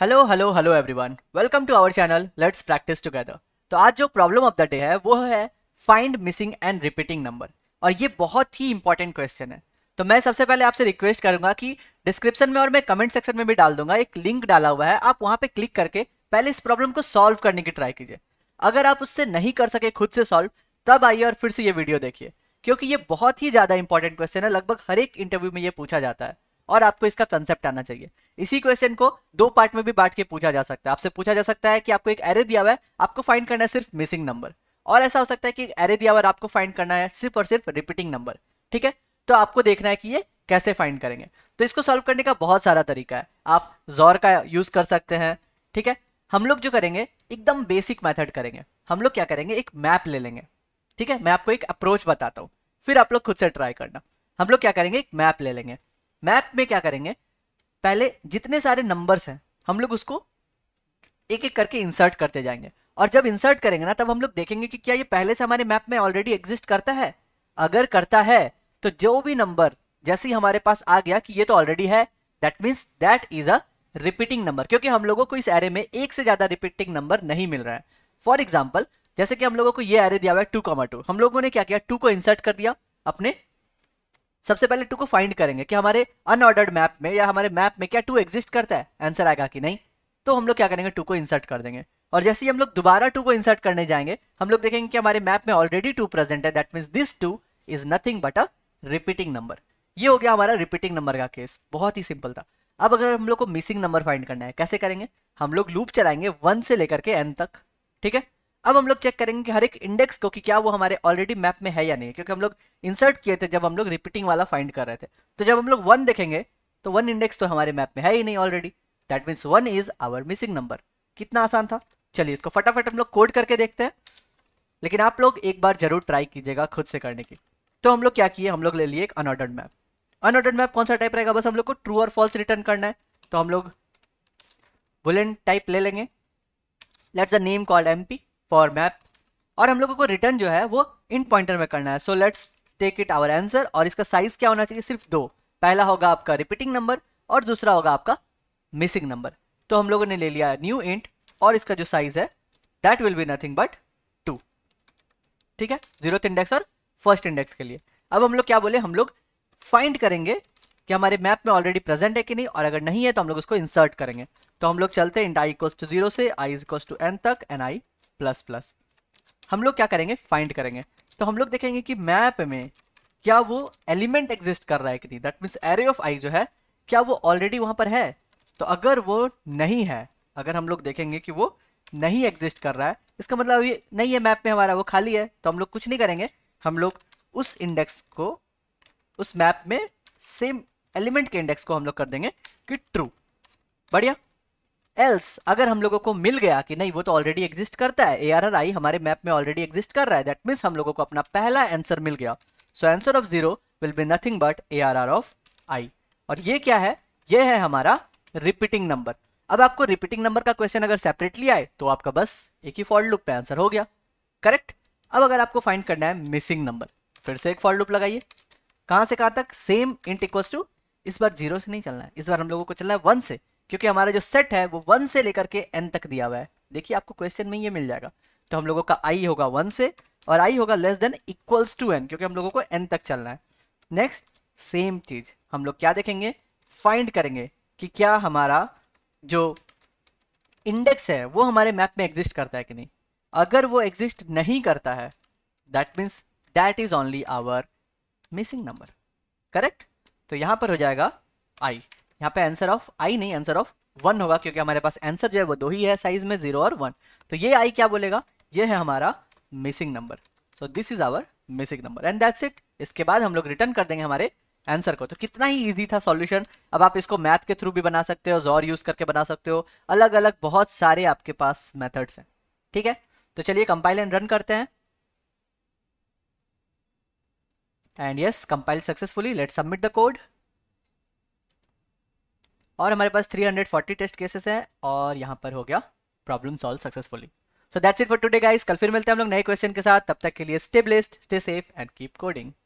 hello hello hello everyone welcome to our channel let's practice together तो आज जो problem of the day है वो है find missing and repeating number और ये बहुत ही इंपॉर्टेंट क्वेश्चन है तो मैं सबसे पहले आपसे रिक्वेस्ट करूंगा कि डिस्क्रिप्शन में और मैं कमेंट सेक्शन में भी डाल दूंगा एक लिंक डाला हुआ है आप वहां पर क्लिक करके पहले इस प्रॉब्लम को सॉल्व करने की ट्राई कीजिए अगर आप उससे नहीं कर सके खुद से सॉल्व तब आइए और फिर से ये वीडियो देखिए क्योंकि ये बहुत ही ज़्यादा इंपॉर्टेंट क्वेश्चन है लगभग हर एक इंटरव्यू में ये पूछा जाता है और आपको इसका कंसेप्ट आना चाहिए इसी क्वेश्चन को दो पार्ट में भी बांट के पूछा जा सकता है आपसे पूछा जा सकता है कि आपको एक एरे दिया हुआ है आपको फाइंड करना है सिर्फ मिसिंग नंबर और ऐसा हो सकता है कि एरे दिया हुआ आपको फाइंड करना है सिर्फ और सिर्फ रिपीटिंग नंबर ठीक है तो आपको देखना है कि ये कैसे फाइंड करेंगे तो इसको सॉल्व करने का बहुत सारा तरीका है आप जोर का यूज कर सकते हैं ठीक है हम लोग जो करेंगे एकदम बेसिक मेथड करेंगे हम लोग क्या करेंगे एक मैप ले लेंगे ठीक है मैं आपको एक अप्रोच बताता हूँ फिर आप लोग खुद से ट्राई करना हम लोग क्या करेंगे एक मैप ले लेंगे मैप में क्या करेंगे पहले जितने सारे नंबर्स हैं हम लोग उसको एक एक करके इंसर्ट करते जाएंगे और जब इंसर्ट करेंगे ना तब हम लोग देखेंगे कि क्या ये पहले से हमारे मैप में ऑलरेडी एग्जिस्ट करता है अगर करता है तो जो भी नंबर जैसे ही हमारे पास आ गया कि ये तो ऑलरेडी है that means that is a repeating number क्योंकि हम लोगों को इस एरे में एक से ज़्यादा रिपीटिंग नंबर नहीं मिल रहा है फॉर एग्जाम्पल जैसे कि हम लोगों को ये एरे दिया हुआ है टू कॉमा टू हम लोगों ने क्या किया टू को इंसर्ट कर दिया अपने सबसे पहले टू को फाइंड करेंगे कि हमारे अनऑर्डर्ड मैप में या हमारे मैप में क्या टू एग्जिस्ट करता है आंसर आएगा कि नहीं तो हम लोग क्या करेंगे टू को इंसर्ट कर देंगे और जैसे ही हम लोग दोबारा टू को इंसर्ट करने जाएंगे हम लोग देखेंगे कि हमारे मैप में ऑलरेडी टू प्रेजेंट है that means this two is nothing but a repeating number ये हो गया हमारा रिपीटिंग नंबर का केस बहुत ही सिंपल था अब अगर हम लोग को मिसिंग नंबर फाइंड करना है कैसे करेंगे हम लोग लूप चलाएंगे वन से लेकर के एन तक ठीक है अब हम लोग चेक करेंगे कि हर एक इंडेक्स को कि क्या वो हमारे ऑलरेडी मैप में है या नहीं क्योंकि हम लोग इंसर्ट किए थे जब हम लोग रिपीटिंग वाला फाइंड कर रहे थे तो जब हम लोग वन देखेंगे तो वन इंडेक्स तो हमारे मैप में है ही नहीं already that means one is our missing number कितना आसान था चलिए इसको फटाफट हम लोग कोड करके देखते हैं लेकिन आप लोग एक बार जरूर ट्राई कीजिएगा खुद से करने की तो हम लोग क्या किए हम लोग ले लिए एक अनऑर्डर्ड मैप अनऑर्डर्ड मैप कौन सा टाइप रहेगा बस हम लोग को ट्रू और फॉल्स रिटर्न करना है तो हम लोग बुलेन टाइप ले लेंगे let's a name called MP for map और हम लोगों को रिटर्न जो है वो इन पॉइंटर में करना है so let's take it our answer और इसका साइज क्या होना चाहिए सिर्फ दो पहला होगा आपका रिपीटिंग नंबर और दूसरा होगा आपका मिसिंग नंबर तो हम लोगों ने ले लिया न्यू इंट और इसका जो साइज है that will be nothing but two ठीक है जीरो इंडेक्स और फर्स्ट इंडेक्स के लिए अब हम लोग क्या बोले हम लोग फाइंड करेंगे कि हमारे मैप में ऑलरेडी प्रेजेंट है कि नहीं और अगर नहीं है तो हम लोग उसको इंसर्ट करेंगे तो हम लोग चलते हैं int i equal to zero से आई इक्व टू एन तक एन आई प्लस प्लस हम लोग क्या करेंगे फाइंड करेंगे तो हम लोग देखेंगे कि मैप में क्या वो एलिमेंट एग्जिस्ट कर रहा है कि नहीं that means array of i जो है क्या वो ऑलरेडी वहाँ पर है तो अगर वो नहीं है अगर हम लोग देखेंगे कि वो नहीं एग्जिस्ट कर रहा है इसका मतलब ये नहीं है मैप में हमारा वो खाली है तो हम लोग कुछ नहीं करेंगे हम लोग उस इंडेक्स को उस मैप में सेम एलिमेंट के इंडेक्स को हम लोग कर देंगे कि ट्रू बढ़िया एल्स अगर हम लोगों को मिल गया कि नहीं वो तो ऑलरेडी एग्जिस्ट करता है ए आर आर आई हमारे मैप में ऑलरेडी एग्जिस्ट कर रहा है दैट मीन्स हम लोगों को अपना पहला आंसर मिल गया so answer of zero will be nothing but A R R of i और ये क्या है ये है हमारा रिपीटिंग नंबर अब आपको रिपीटिंग नंबर का क्वेश्चन अगर सेपरेटली आए तो आपका बस एक ही फॉल्ट लूप पे आंसर हो गया करेक्ट अब अगर आपको फाइंड करना है मिसिंग नंबर फिर से एक फॉल्ट लूप लगाइए कहाँ से कहाँ तक सेम इंट इक्वल्स टू इस बार जीरो से नहीं चलना है इस बार हम लोगों को चलना है वन से क्योंकि हमारा जो सेट है वो वन से लेकर के एन तक दिया हुआ है देखिए आपको क्वेश्चन में ये मिल जाएगा तो हम लोगों का आई होगा वन से और आई होगा less than equals to n क्योंकि हम लोगों को एन तक चलना है नेक्स्ट सेम चीज हम लोग क्या देखेंगे फाइंड करेंगे कि क्या हमारा जो इंडेक्स है वो हमारे मैप में एग्जिस्ट करता है कि नहीं अगर वो एग्जिस्ट नहीं करता है that means that is only our missing number correct तो यहां पर हो जाएगा आई यहाँ पे आंसर ऑफ आई नहीं आंसर ऑफ वन होगा क्योंकि हमारे पास आंसर जो है वो दो ही है साइज में जीरो और वन तो ये आई क्या बोलेगा ये है हमारा missing number so this is our missing number and that's it इसके बाद हम लोग रिटर्न कर देंगे हमारे आंसर को तो कितना ही इजी था सॉल्यूशन अब आप इसको मैथ के थ्रू भी बना सकते हो जोर यूज करके बना सकते हो अलग अलग बहुत सारे आपके पास मेथड्स हैं ठीक है तो चलिए कंपाइल एंड रन करते हैं and yes compile successfully let submit the code और हमारे पास 340 टेस्ट केसेस हैं और यहाँ पर हो गया problem solve successfully so that's it for today guys कल फिर मिलते हैं हम लोग नए क्वेश्चन के साथ तब तक के लिए stay blessed stay safe and keep coding